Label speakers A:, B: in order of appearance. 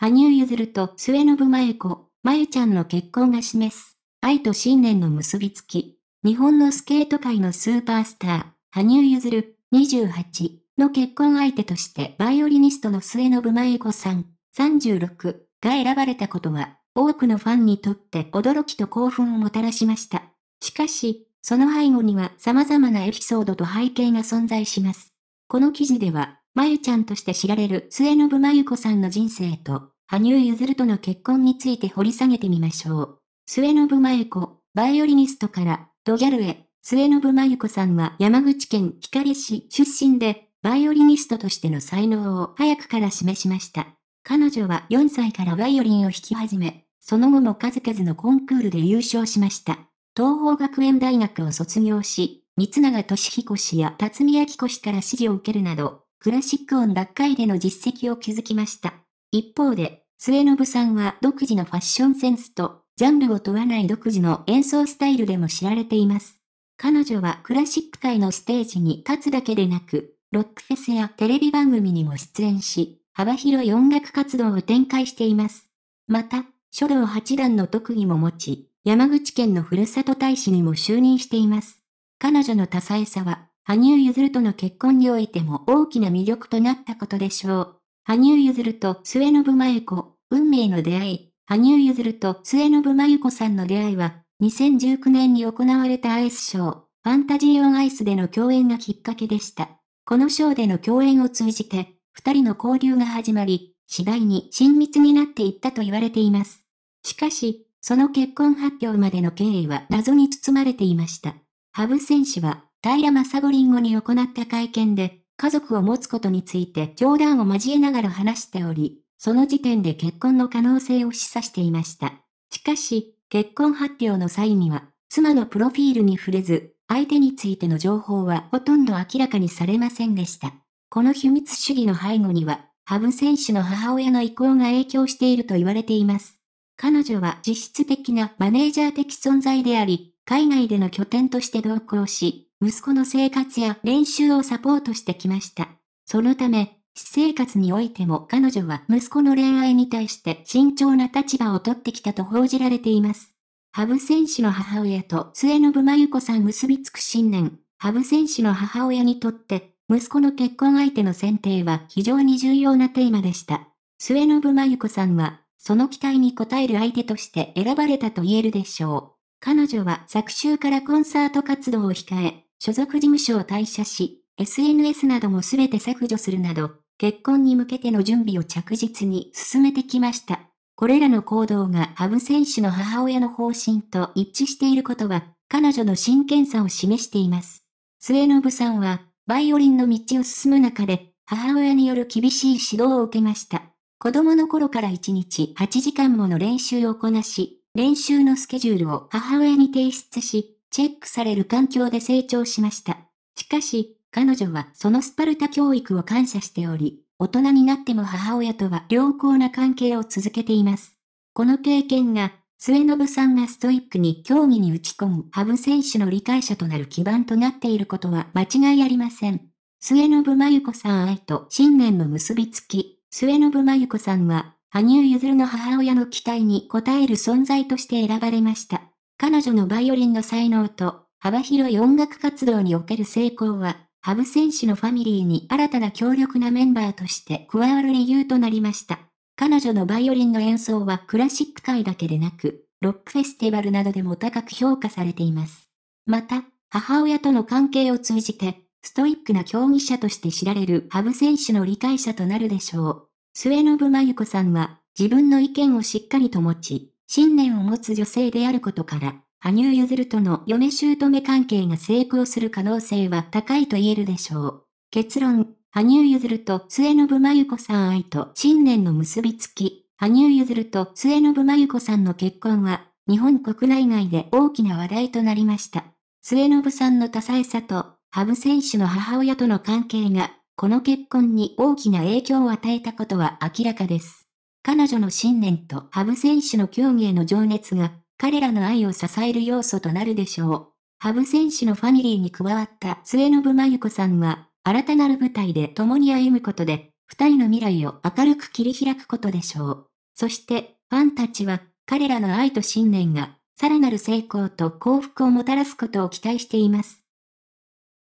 A: 羽生結弦と末延真由子、真由ちゃんの結婚が示す、愛と信念の結びつき。日本のスケート界のスーパースター、羽生結弦、28の結婚相手としてバイオリニストの末延真由子さん、36が選ばれたことは、多くのファンにとって驚きと興奮をもたらしました。しかし、その背後には様々なエピソードと背景が存在します。この記事では、まゆちゃんとして知られる末延まゆ子さんの人生と、羽生結弦との結婚について掘り下げてみましょう。末延まゆ子、バイオリニストから、ドギャルへ、末延まゆ子さんは山口県光市出身で、バイオリニストとしての才能を早くから示しました。彼女は4歳からバイオリンを弾き始め、その後も数々のコンクールで優勝しました。東方学園大学を卒業し、三永俊彦氏や辰巳明子氏から指示を受けるなど、クラシック音楽会での実績を築きました。一方で、末信さんは独自のファッションセンスと、ジャンルを問わない独自の演奏スタイルでも知られています。彼女はクラシック界のステージに立つだけでなく、ロックフェスやテレビ番組にも出演し、幅広い音楽活動を展開しています。また、書道八段の特技も持ち、山口県のふるさと大使にも就任しています。彼女の多彩さは、羽生結弦との結婚においても大きな魅力となったことでしょう。羽生結弦と末信真由子、運命の出会い。羽生結弦と末信真由子さんの出会いは、2019年に行われたアイスショー、ファンタジーオンアイスでの共演がきっかけでした。このショーでの共演を通じて、二人の交流が始まり、次第に親密になっていったと言われています。しかし、その結婚発表までの経緯は謎に包まれていました。ハブ選手は平正五ン後に行った会見で、家族を持つことについて冗談を交えながら話しており、その時点で結婚の可能性を示唆していました。しかし、結婚発表の際には、妻のプロフィールに触れず、相手についての情報はほとんど明らかにされませんでした。この秘密主義の背後には、ハブ選手の母親の意向が影響していると言われています。彼女は実質的なマネージャー的存在であり、海外での拠点として同行し、息子の生活や練習をサポートしてきました。そのため、私生活においても彼女は息子の恋愛に対して慎重な立場を取ってきたと報じられています。羽生選手の母親と末延真由子さん結びつく信念、羽生選手の母親にとって、息子の結婚相手の選定は非常に重要なテーマでした。末延真由子さんは、その期待に応える相手として選ばれたと言えるでしょう。彼女は昨週からコンサート活動を控え、所属事務所を退社し、SNS などもすべて削除するなど、結婚に向けての準備を着実に進めてきました。これらの行動がハブ選手の母親の方針と一致していることは、彼女の真剣さを示しています。末延さんは、バイオリンの道を進む中で、母親による厳しい指導を受けました。子供の頃から1日8時間もの練習をこなし、練習のスケジュールを母親に提出し、チェックされる環境で成長しました。しかし、彼女はそのスパルタ教育を感謝しており、大人になっても母親とは良好な関係を続けています。この経験が、末延さんがストイックに競技に打ち込む羽生選手の理解者となる基盤となっていることは間違いありません。末延真由子さん愛と信念の結びつき、末延真由子さんは、羽生結弦の母親の期待に応える存在として選ばれました。彼女のバイオリンの才能と、幅広い音楽活動における成功は、ハブ選手のファミリーに新たな強力なメンバーとして加わる理由となりました。彼女のバイオリンの演奏はクラシック界だけでなく、ロックフェスティバルなどでも高く評価されています。また、母親との関係を通じて、ストイックな競技者として知られるハブ選手の理解者となるでしょう。末延真由子さんは、自分の意見をしっかりと持ち、信念を持つ女性であることから、羽生結弦との嫁姑関係が成功する可能性は高いと言えるでしょう。結論、羽生結弦と末信真由子さん愛と信念の結びつき、羽生結弦と末信真由子さんの結婚は、日本国内外で大きな話題となりました。末信さんの多彩さと、羽生選手の母親との関係が、この結婚に大きな影響を与えたことは明らかです。彼女の信念とハブ選手の競技への情熱が、彼らの愛を支える要素となるでしょう。ハブ選手のファミリーに加わった末延真由子さんは、新たなる舞台で共に歩むことで、二人の未来を明るく切り開くことでしょう。そして、ファンたちは、彼らの愛と信念が、さらなる成功と幸福をもたらすことを期待しています。